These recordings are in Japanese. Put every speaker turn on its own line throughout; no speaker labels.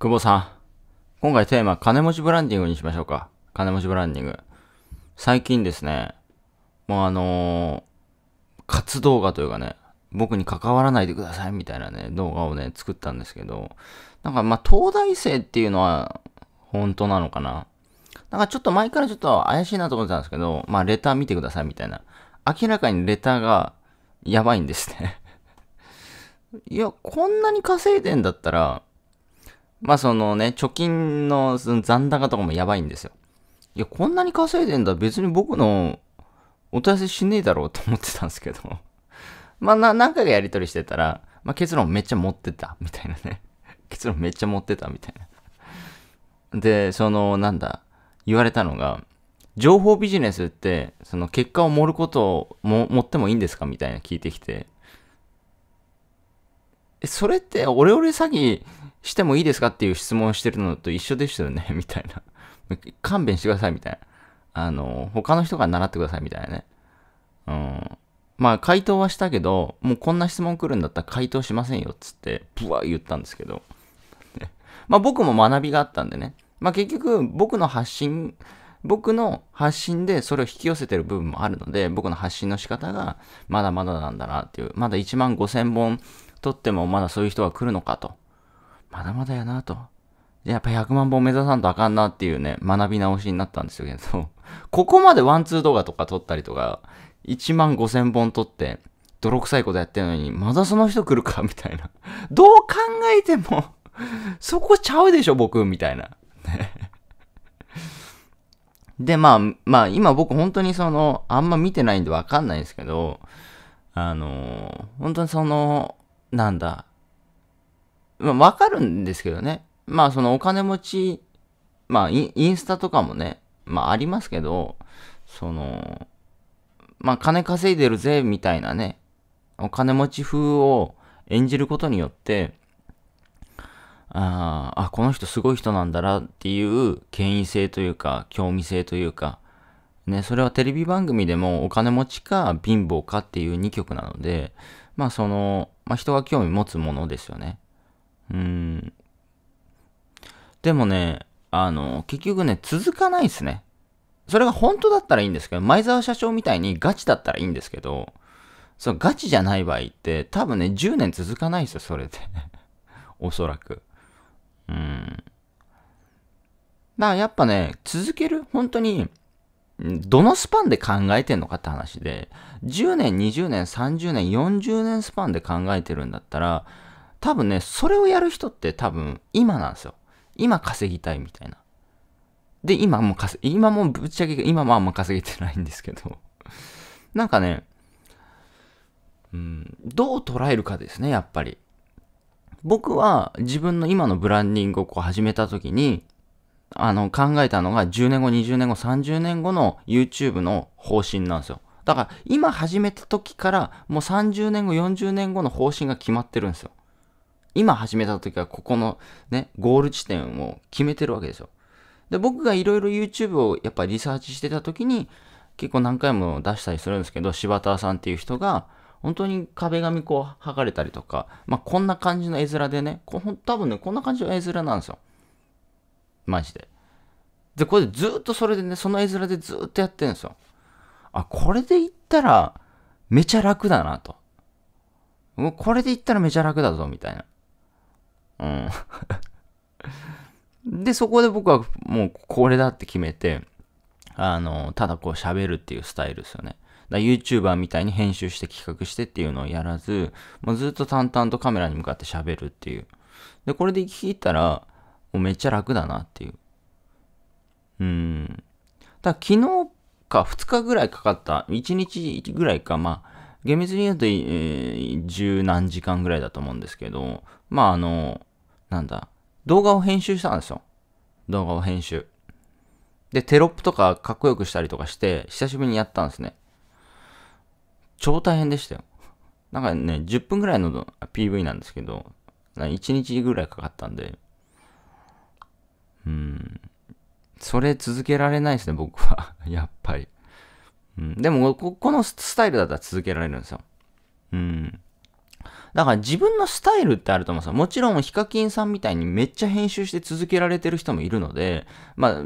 久保さん。今回テーマ、金持ちブランディングにしましょうか。金持ちブランディング。最近ですね、もうあのー、活動画というかね、僕に関わらないでくださいみたいなね、動画をね、作ったんですけど、なんかまあ、東大生っていうのは、本当なのかな。なんかちょっと前からちょっと怪しいなと思ってたんですけど、まあ、レター見てくださいみたいな。明らかにレターが、やばいんですね いや、こんなに稼いでんだったら、まあそのね、貯金の残高とかもやばいんですよ。いや、こんなに稼いでんだ。別に僕のお問い合わせしねえだろうと思ってたんですけど。まあな、何回かやり取りしてたら、まあ結論めっちゃ持ってた。みたいなね。結論めっちゃ持ってた。みたいな。で、その、なんだ、言われたのが、情報ビジネスって、その結果を盛ることをも持ってもいいんですかみたいな聞いてきて。え、それって、オレオレ詐欺、してもいいですかっていう質問してるのと一緒でしたよね、みたいな。勘弁してください、みたいな。あの、他の人から習ってください、みたいなね。うん。まあ、回答はしたけど、もうこんな質問来るんだったら回答しませんよ、つって、ぶわ言ったんですけど。まあ、僕も学びがあったんでね。まあ、結局、僕の発信、僕の発信でそれを引き寄せてる部分もあるので、僕の発信の仕方がまだまだなんだなっていう、まだ1万5千本撮ってもまだそういう人が来るのかとまだまだやなと。やっぱ100万本目指さんとあかんなっていうね、学び直しになったんですよけど、ここまでワンツー動画とか撮ったりとか、1万5000本撮って、泥臭いことやってるのに、まだその人来るかみたいな。どう考えてもそこちゃうでしょ、僕みたいな。で、まあ、まあ、今僕本当にその、あんま見てないんでわかんないんですけど、あのー、本当にその、なんだ、まあ、わかるんですけどね。まあ、そのお金持ち、まあイ、インスタとかもね、まあ、ありますけど、その、まあ、金稼いでるぜ、みたいなね、お金持ち風を演じることによって、ああ、この人すごい人なんだなっていう権威性というか、興味性というか、ね、それはテレビ番組でもお金持ちか貧乏かっていう2曲なので、まあその、まあ人が興味持つものですよね。うん。でもね、あの、結局ね、続かないですね。それが本当だったらいいんですけど、前澤社長みたいにガチだったらいいんですけど、そのガチじゃない場合って、多分ね、10年続かないですよ、それで。おそらく。うん。まあ、やっぱね、続ける、本当に、どのスパンで考えてんのかって話で、10年、20年、30年、40年スパンで考えてるんだったら、多分ね、それをやる人って多分今なんですよ。今稼ぎたいみたいな。で、今も稼、今もぶっちゃけ、今もあんま稼げてないんですけど。なんかね、うん、どう捉えるかですね、やっぱり。僕は自分の今のブランディングをこう始めた時に、あの、考えたのが10年後、20年後、30年後の YouTube の方針なんですよ。だから今始めた時からもう30年後、40年後の方針が決まってるんですよ。今始めた時はここのね、ゴール地点を決めてるわけですよ。で、僕がいろいろ YouTube をやっぱリサーチしてた時に、結構何回も出したりするんですけど、柴田さんっていう人が、本当に壁紙こう剥がれたりとか、まあ、こんな感じの絵面でね、こ多分ね、こんな感じの絵面なんですよ。マジで。で、これでずっとそれでね、その絵面でずっとやってるんですよ。あ、これでいったら、めちゃ楽だなと。これでいったらめちゃ楽だぞ、みたいな。うん。で、そこで僕はもうこれだって決めて、あの、ただこう喋るっていうスタイルですよね。だ YouTuber みたいに編集して企画してっていうのをやらず、もうずっと淡々とカメラに向かって喋るっていう。で、これで聞き切ったら、もうめっちゃ楽だなっていう。うん。だ昨日か2日ぐらいかかった、1日ぐらいか、まあ、厳密に言うと、えー、十何時間ぐらいだと思うんですけど、まああの、なんだ、動画を編集したんですよ。動画を編集。で、テロップとかかっこよくしたりとかして、久しぶりにやったんですね。超大変でしたよ。なんかね、10分ぐらいの PV なんですけど、1日ぐらいかかったんで、うん。それ続けられないですね、僕は。やっぱり。うん、でも、ここのスタイルだったら続けられるんですよ。うん。だから自分のスタイルってあると思うんですよ。もちろん、ヒカキンさんみたいにめっちゃ編集して続けられてる人もいるので、まあ、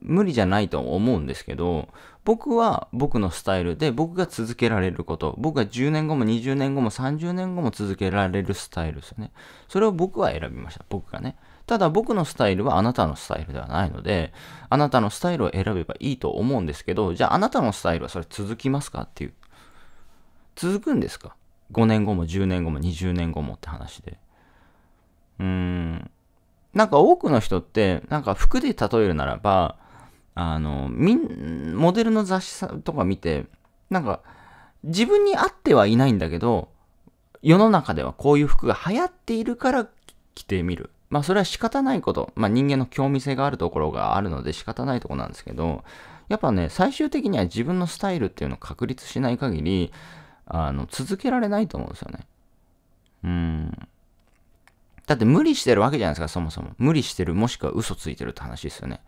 無理じゃないと思うんですけど、僕は僕のスタイルで僕が続けられること、僕が10年後も20年後も30年後も続けられるスタイルですよね。それを僕は選びました、僕がね。ただ僕のスタイルはあなたのスタイルではないので、あなたのスタイルを選べばいいと思うんですけど、じゃああなたのスタイルはそれ続きますかっていう。続くんですか5年後も10年後も20年後もって話で。うーん。なんか多くの人って、なんか服で例えるならば、あの、みん、モデルの雑誌さんとか見て、なんか、自分に合ってはいないんだけど、世の中ではこういう服が流行っているから着てみる。まあそれは仕方ないこと。まあ人間の興味性があるところがあるので仕方ないところなんですけど、やっぱね、最終的には自分のスタイルっていうのを確立しない限り、あの、続けられないと思うんですよね。うん。だって無理してるわけじゃないですか、そもそも。無理してる、もしくは嘘ついてるって話ですよね。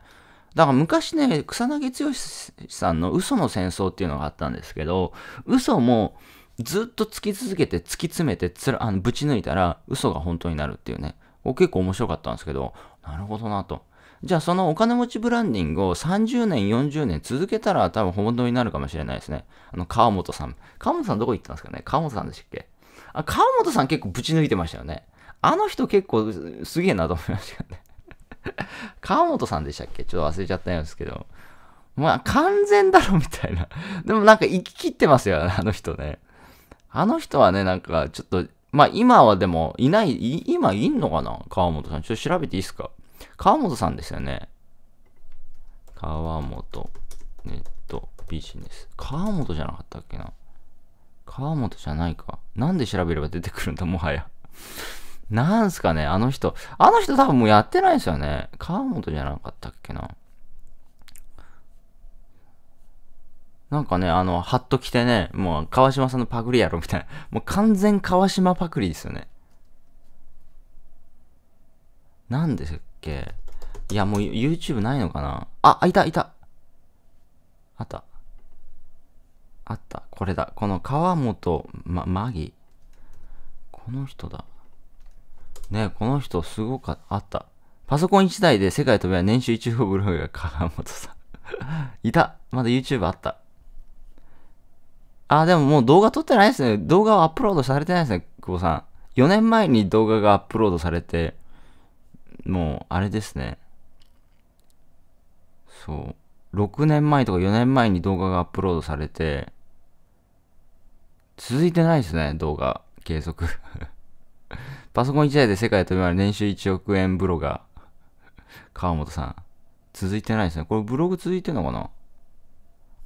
だから昔ね、草薙剛さんの嘘の戦争っていうのがあったんですけど、嘘もずっと突き続けて突き詰めてつらあのぶち抜いたら嘘が本当になるっていうね。結構面白かったんですけど、なるほどなと。じゃあそのお金持ちブランディングを30年、40年続けたら多分本当になるかもしれないですね。あの、川本さん。川本さんどこ行ったんですかね川本さんでしたっけあ、川本さん結構ぶち抜いてましたよね。あの人結構すげえなと思いましたよね。川本さんでしたっけちょっと忘れちゃったんですけど。まあ、完全だろみたいな。でもなんか生き切ってますよね、あの人ね。あの人はね、なんかちょっと、まあ今はでもいない、い今いんのかな川本さん。ちょっと調べていいですか川本さんですよね。川本ネットビジネス。川本じゃなかったっけな。川本じゃないか。なんで調べれば出てくるんだ、もはや。なんすかね、あの人。あの人多分もうやってないですよね。川本じゃなかったっけな。なんかね、あの、ハッと着てね、もう川島さんのパクリやろみたいな。もう完全川島パクリですよね。なんでけいや、もう YouTube ないのかなあ、あ、いた、いた。あった。あった。これだ。この川本、ま、マギ。この人だ。ねこの人すごかった。あった。パソコン1台で世界飛べは年収1億ブログが川本さん。いた。まだ YouTube あった。あ、でももう動画撮ってないですね。動画をアップロードされてないですね、久保さん。4年前に動画がアップロードされて、もう、あれですね。そう。6年前とか4年前に動画がアップロードされて、続いてないですね、動画。継続 パソコン1台で世界飛び回る年収1億円ブロガー。川本さん。続いてないですね。これブログ続いてんのかな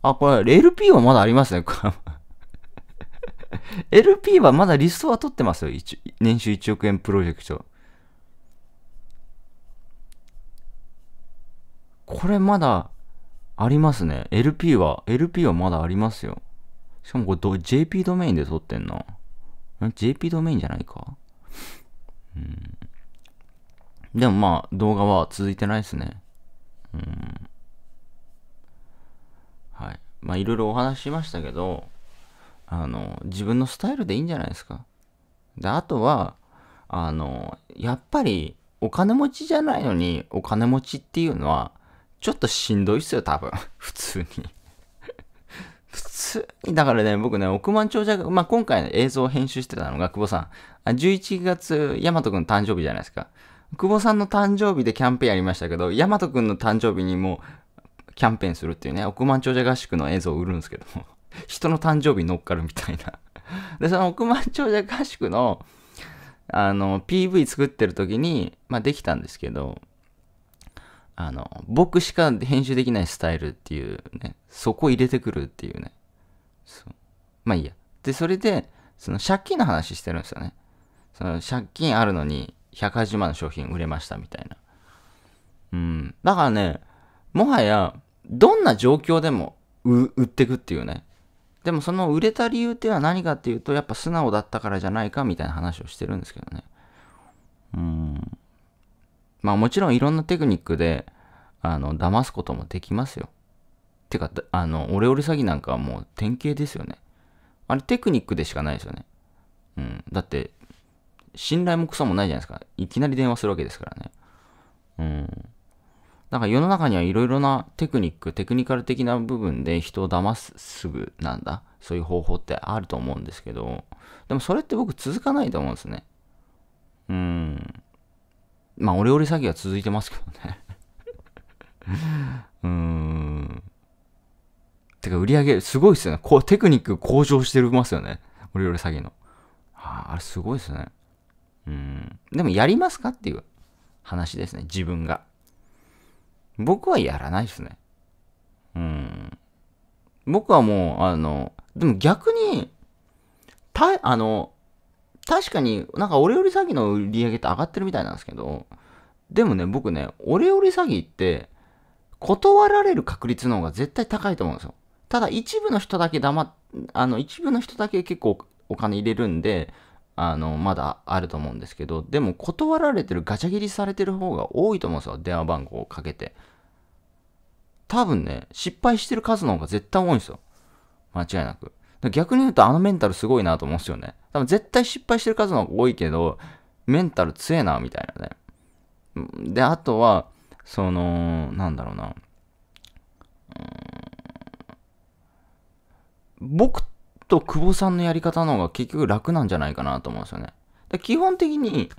あ、これ、LP はまだありますね。LP はまだリストは取ってますよ。年収1億円プロジェクト。これまだありますね。LP は、LP はまだありますよ。しかもこれど JP ドメインで撮ってんの。JP ドメインじゃないか。うん。でもまあ動画は続いてないですね。うん。はい。まあいろいろお話しましたけど、あの、自分のスタイルでいいんじゃないですか。で、あとは、あの、やっぱりお金持ちじゃないのにお金持ちっていうのはちょっとしんどいっすよ、多分。普通に 普通に、だからね、僕ね、億万長者、まあ、今回の映像を編集してたのが、久保さん。あ11月、ヤマト君の誕生日じゃないですか。久保さんの誕生日でキャンペーンやりましたけど、ヤマト君の誕生日にもキャンペーンするっていうね、億万長者合宿の映像を売るんですけども、人の誕生日乗っかるみたいなで、その億万長者合宿の、あの、PV 作ってる時に、まあ、できたんですけど、あの、僕しか編集できないスタイルっていうね、そこ入れてくるっていうね。そう。まあいいや。で、それで、その借金の話してるんですよね。その借金あるのに180万の商品売れましたみたいな。うん。だからね、もはや、どんな状況でも売ってくっていうね。でもその売れた理由っては何かっていうと、やっぱ素直だったからじゃないかみたいな話をしてるんですけどね。うん。まあもちろんいろんなテクニックで、あの、騙すこともできますよ。てか、あの、オレオレ詐欺なんかはもう典型ですよね。あれテクニックでしかないですよね。うん。だって、信頼もクソもないじゃないですか。いきなり電話するわけですからね。うん。だから世の中にはいろいろなテクニック、テクニカル的な部分で人を騙すすぐなんだ。そういう方法ってあると思うんですけど、でもそれって僕続かないと思うんですね。うん。まあ、オレオレ詐欺は続いてますけどね うーん。てか、売り上げ、すごいっすよね。こう、テクニック向上してますよね。オレオレ詐欺の。ああ、あれすごいっすね。うん。でも、やりますかっていう話ですね。自分が。僕はやらないっすね。うん。僕はもう、あの、でも逆に、た、あの、確かになんかオレオレ詐欺の売り上げって上がってるみたいなんですけど、でもね、僕ね、オレオレ詐欺って、断られる確率の方が絶対高いと思うんですよ。ただ一部の人だけ黙あの、一部の人だけ結構お金入れるんで、あの、まだあると思うんですけど、でも断られてるガチャ切りされてる方が多いと思うんですよ。電話番号をかけて。多分ね、失敗してる数の方が絶対多いんですよ。間違いなく。逆に言うとあのメンタルすごいなと思うんですよね。多分絶対失敗してる数の方が多いけど、メンタル強えな、みたいなね。で、あとは、その、なんだろうな。僕と久保さんのやり方の方が結局楽なんじゃないかなと思うんですよね。で基本的に、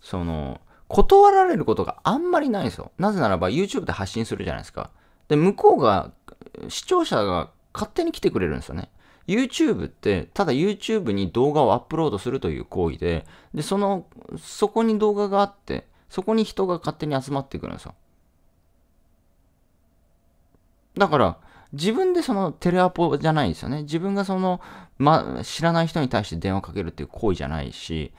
その、断られることがあんまりないんですよ。なぜならば YouTube で発信するじゃないですか。で、向こうが、視聴者が勝手に来てくれるんですよね。YouTube って、ただ YouTube に動画をアップロードするという行為で、で、その、そこに動画があって、そこに人が勝手に集まってくるんですよ。だから、自分でそのテレアポじゃないんですよね。自分がその、ま、知らない人に対して電話かけるっていう行為じゃないし、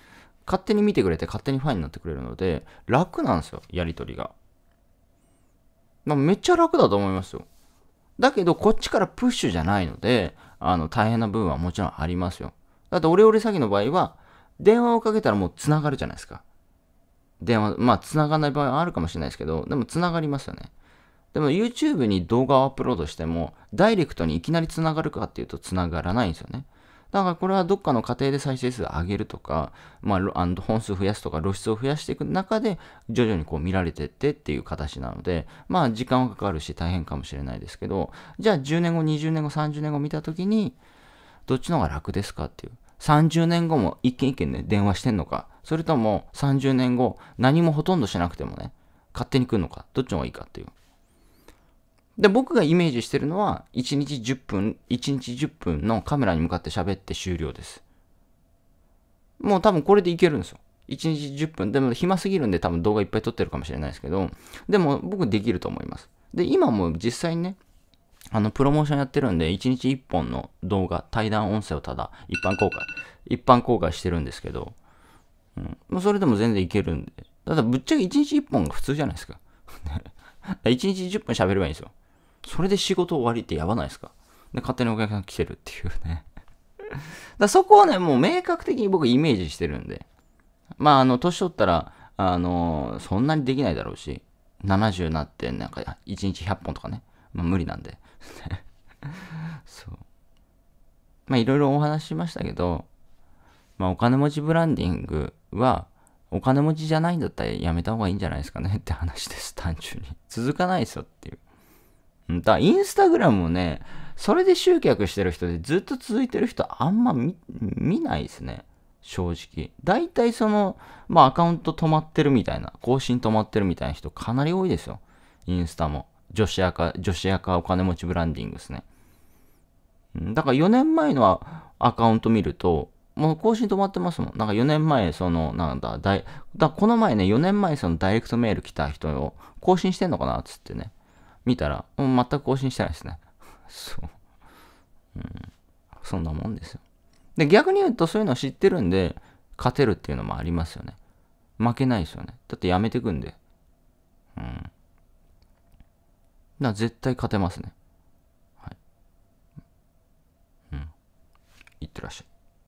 勝手に見てくれて勝手にファンになってくれるので、楽なんですよ、やりとりが。めっちゃ楽だと思いますよ。だけど、こっちからプッシュじゃないので、あの、大変な部分はもちろんありますよ。だってオレオレ詐欺の場合は、電話をかけたらもう繋がるじゃないですか。電話、まあ、繋がない場合はあるかもしれないですけど、でも繋がりますよね。でも YouTube に動画をアップロードしても、ダイレクトにいきなり繋がるかっていうと繋がらないんですよね。だからこれはどっかの家庭で再生数を上げるとか、まあ、本数増やすとか露出を増やしていく中で徐々にこう見られていってっていう形なので、まあ時間はかかるし大変かもしれないですけど、じゃあ10年後、20年後、30年後見た時に、どっちの方が楽ですかっていう。30年後も一件一件ね、電話してんのか。それとも30年後、何もほとんどしなくてもね、勝手に来るのか。どっちの方がいいかっていう。で、僕がイメージしてるのは、1日10分、1日10分のカメラに向かって喋って終了です。もう多分これでいけるんですよ。1日10分。でも暇すぎるんで多分動画いっぱい撮ってるかもしれないですけど、でも僕できると思います。で、今も実際にね、あの、プロモーションやってるんで、1日1本の動画、対談音声をただ、一般公開、一般公開してるんですけど、うん。もうそれでも全然いけるんで。ただ、ぶっちゃけ1日1本が普通じゃないですか。1 日10分喋ればいいんですよ。それで仕事終わりってやばないですかで、勝手にお客さん来てるっていうね だそこをね、もう明確的に僕イメージしてるんで。まあ、あの、年取ったら、あの、そんなにできないだろうし、70なってなんか1日100本とかね、まあ、無理なんで そう。まあ、いろいろお話ししましたけど、まあ、お金持ちブランディングは、お金持ちじゃないんだったらやめた方がいいんじゃないですかねって話です、単純に。続かないですよっていう。だからインスタグラムもね、それで集客してる人でずっと続いてる人あんま見ないですね。正直。大体その、まあアカウント止まってるみたいな、更新止まってるみたいな人かなり多いですよ。インスタも。女子アカ、女子アカお金持ちブランディングですね。だから4年前のアカウント見ると、もう更新止まってますもん。なんか4年前、その、なんだ、だだこの前ね、4年前そのダイレクトメール来た人を更新してんのかなつってね、見たら、うん、全く更新してないですね。そう。うん。そんなもんですよ。で、逆に言うとそういうの知ってるんで、勝てるっていうのもありますよね。負けないですよね。だってやめてくんで。うん。な、絶対勝てますね。はい。うん。いってらっしゃい。